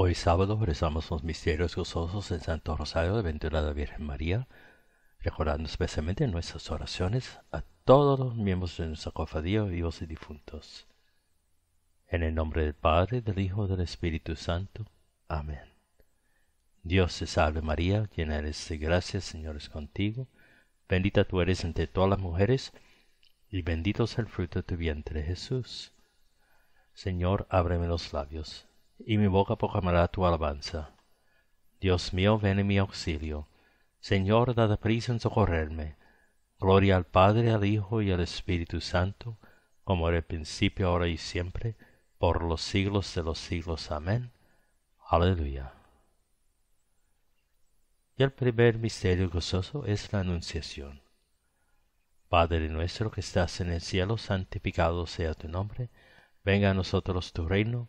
Hoy sábado rezamos los misterios gozosos en Santo Rosario de la Virgen María, recordando especialmente nuestras oraciones a todos los miembros de nuestra cofradía vivos y difuntos. En el nombre del Padre, del Hijo y del Espíritu Santo. Amén. Dios te salve María, llena eres de gracia, Señor es contigo. Bendita tú eres entre todas las mujeres, y bendito es el fruto de tu vientre, Jesús. Señor, ábreme los labios y mi boca proclamará tu alabanza. Dios mío, ven en mi auxilio. Señor, dada prisa en socorrerme. Gloria al Padre, al Hijo y al Espíritu Santo, como era principio, ahora y siempre, por los siglos de los siglos. Amén. Aleluya. Y el primer misterio gozoso es la Anunciación. Padre nuestro que estás en el cielo, santificado sea tu nombre. Venga a nosotros tu reino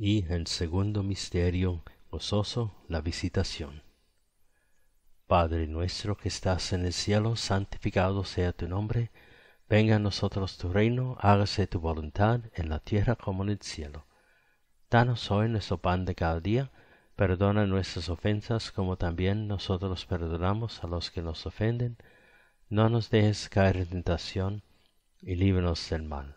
Y el segundo misterio gozoso, la visitación. Padre nuestro que estás en el cielo, santificado sea tu nombre, venga a nosotros tu reino, hágase tu voluntad en la tierra como en el cielo. Danos hoy nuestro pan de cada día, perdona nuestras ofensas como también nosotros perdonamos a los que nos ofenden, no nos dejes caer en tentación y líbranos del mal.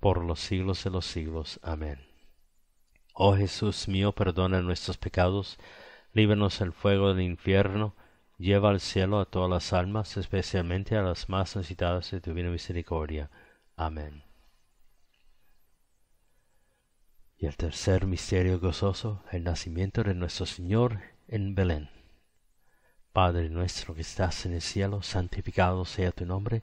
por los siglos de los siglos. Amén. Oh Jesús mío, perdona nuestros pecados, líbranos del fuego del infierno, lleva al cielo a todas las almas, especialmente a las más necesitadas de tu divina misericordia. Amén. Y el tercer misterio gozoso, el nacimiento de nuestro Señor en Belén. Padre nuestro que estás en el cielo, santificado sea tu nombre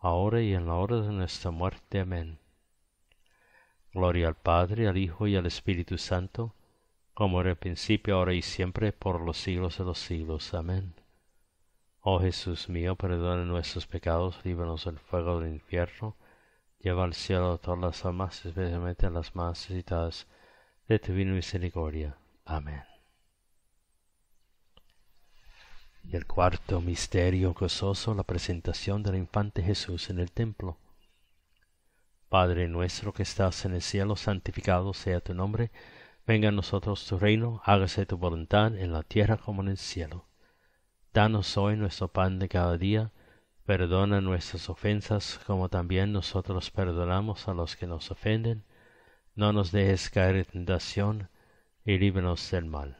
ahora y en la hora de nuestra muerte. Amén. Gloria al Padre, al Hijo y al Espíritu Santo, como era el principio, ahora y siempre, por los siglos de los siglos. Amén. Oh Jesús mío, perdona nuestros pecados, líbranos del fuego del infierno, lleva al cielo a todas las almas, especialmente a las más necesitadas de tu divina misericordia. Amén. Y el cuarto misterio gozoso, la presentación del infante Jesús en el templo. Padre nuestro que estás en el cielo, santificado sea tu nombre, venga a nosotros tu reino, hágase tu voluntad en la tierra como en el cielo. Danos hoy nuestro pan de cada día, perdona nuestras ofensas como también nosotros perdonamos a los que nos ofenden, no nos dejes caer en tentación y líbranos del mal.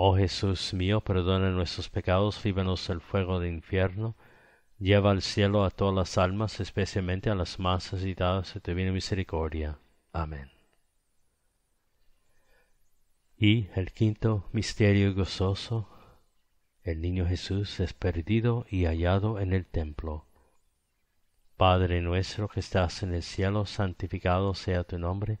Oh Jesús mío, perdona nuestros pecados, líbranos del fuego del infierno, lleva al cielo a todas las almas, especialmente a las más necesitadas de tu divina misericordia. Amén. Y el quinto misterio gozoso, el niño Jesús es perdido y hallado en el templo. Padre nuestro que estás en el cielo, santificado sea tu nombre,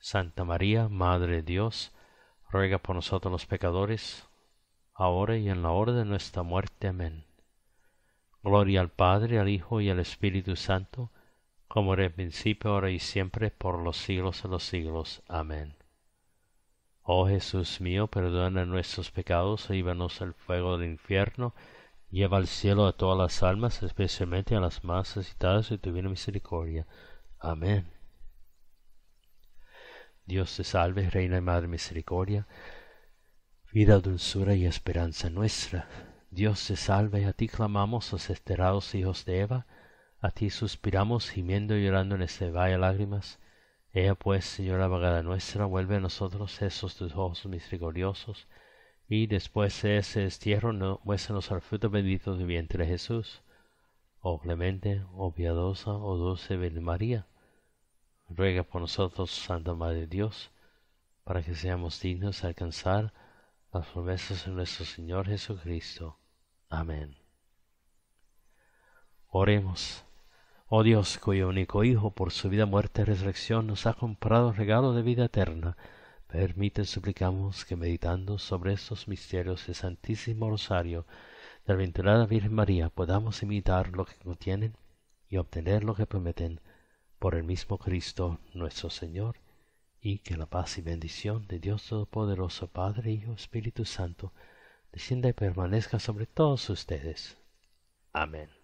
Santa María, Madre de Dios, ruega por nosotros los pecadores, ahora y en la hora de nuestra muerte. Amén. Gloria al Padre, al Hijo y al Espíritu Santo, como era en principio, ahora y siempre, por los siglos de los siglos. Amén. Oh Jesús mío, perdona nuestros pecados, líbanos del fuego del infierno, lleva al cielo a todas las almas, especialmente a las más necesitadas de tu divina misericordia. Amén. Dios te salve, Reina y Madre Misericordia, vida, dulzura y esperanza nuestra. Dios te salve, a ti clamamos los oh esterados hijos de Eva, a ti suspiramos gimiendo y llorando en este valle lágrimas. Ella pues, Señora vagada nuestra, vuelve a nosotros esos tus ojos misericordiosos, y después de ese destierro no, muéstranos al fruto bendito de vientre Jesús. Oh clemente, oh piadosa, oh dulce Virgen María ruega por nosotros, Santa Madre de Dios, para que seamos dignos de alcanzar las promesas de nuestro Señor Jesucristo. Amén. Oremos. Oh Dios, cuyo único Hijo, por su vida, muerte y resurrección, nos ha comprado regalo de vida eterna, permite, suplicamos, que meditando sobre estos misterios del Santísimo Rosario, de la Venturada Virgen María, podamos imitar lo que contienen y obtener lo que prometen por el mismo Cristo nuestro Señor, y que la paz y bendición de Dios Todopoderoso, Padre, y Espíritu Santo, descienda y permanezca sobre todos ustedes. Amén.